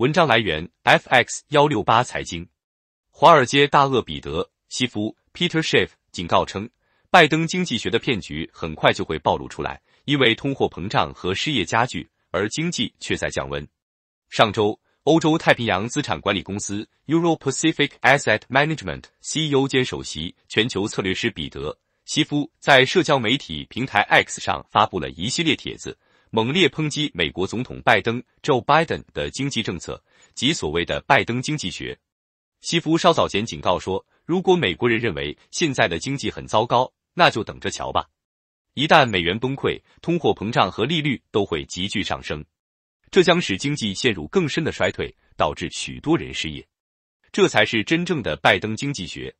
文章来源：fx 幺六八财经。华尔街大鳄彼得·西夫 （Peter Schiff） 警告称，拜登经济学的骗局很快就会暴露出来，因为通货膨胀和失业加剧，而经济却在降温。上周，欧洲太平洋资产管理公司 （Euro Pacific Asset Management）CEO 兼首席全球策略师彼得·西夫在社交媒体平台 X 上发布了一系列帖子。猛烈抨击美国总统拜登 （Joe Biden） 的经济政策及所谓的“拜登经济学”。西夫稍早前警告说，如果美国人认为现在的经济很糟糕，那就等着瞧吧。一旦美元崩溃，通货膨胀和利率都会急剧上升，这将使经济陷入更深的衰退，导致许多人失业。这才是真正的“拜登经济学”。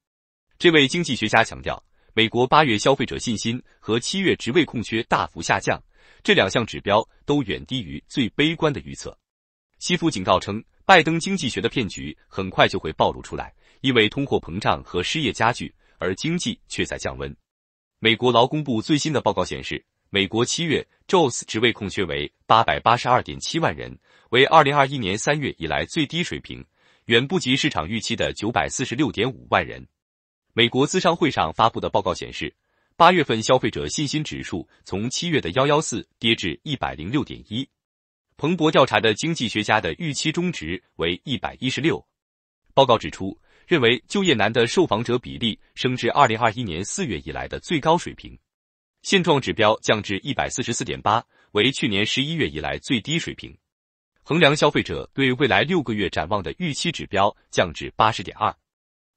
这位经济学家强调，美国八月消费者信心和七月职位空缺大幅下降。这两项指标都远低于最悲观的预测。西夫警告称，拜登经济学的骗局很快就会暴露出来，因为通货膨胀和失业加剧，而经济却在降温。美国劳工部最新的报告显示，美国七月 Jobs 职位空缺为八百八十二点七万人，为二零二一年三月以来最低水平，远不及市场预期的九百四十六点五万人。美国资商会上发布的报告显示。八月份消费者信心指数从七月的幺幺四跌至一百零六点一，彭博调查的经济学家的预期中值为一百一十六。报告指出，认为就业难的受访者比例升至二零二一年四月以来的最高水平，现状指标降至一百四十四点八，为去年十一月以来最低水平。衡量消费者对未来六个月展望的预期指标降至八十点二。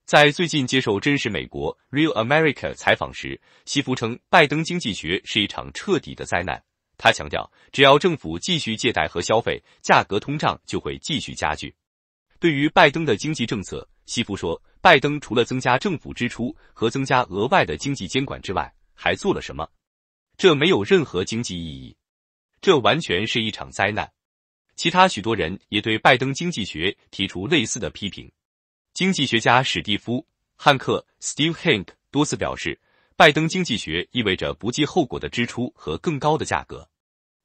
在最近接受《真实美国》（Real America） 采访时，希夫称拜登经济学是一场彻底的灾难。他强调，只要政府继续借贷和消费，价格通胀就会继续加剧。对于拜登的经济政策，希夫说：“拜登除了增加政府支出和增加额外的经济监管之外，还做了什么？这没有任何经济意义，这完全是一场灾难。”其他许多人也对拜登经济学提出类似的批评。经济学家史蒂夫·汉克 （Steve Hink） 多次表示，拜登经济学意味着不计后果的支出和更高的价格。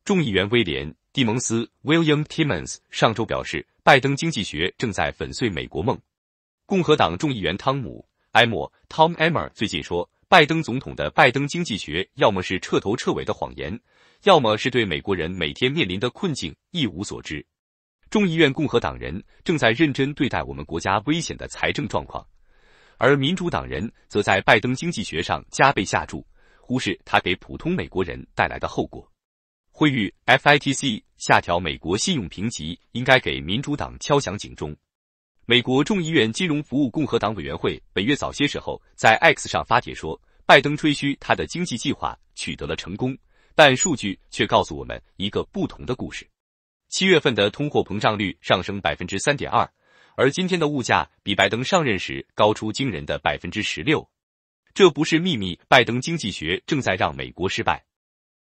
众议员威廉·蒂蒙斯 （William Timmons） 上周表示，拜登经济学正在粉碎美国梦。共和党众议员汤姆·埃默 （Tom Emmer） 最近说，拜登总统的拜登经济学要么是彻头彻尾的谎言，要么是对美国人每天面临的困境一无所知。众议院共和党人正在认真对待我们国家危险的财政状况，而民主党人则在拜登经济学上加倍下注，忽视他给普通美国人带来的后果。会遇 FIC t 下调美国信用评级，应该给民主党敲响警钟。美国众议院金融服务共和党委员会本月早些时候在 X 上发帖说，拜登吹嘘他的经济计划取得了成功，但数据却告诉我们一个不同的故事。七月份的通货膨胀率上升百分之三点二，而今天的物价比拜登上任时高出惊人的百分之十六。这不是秘密，拜登经济学正在让美国失败。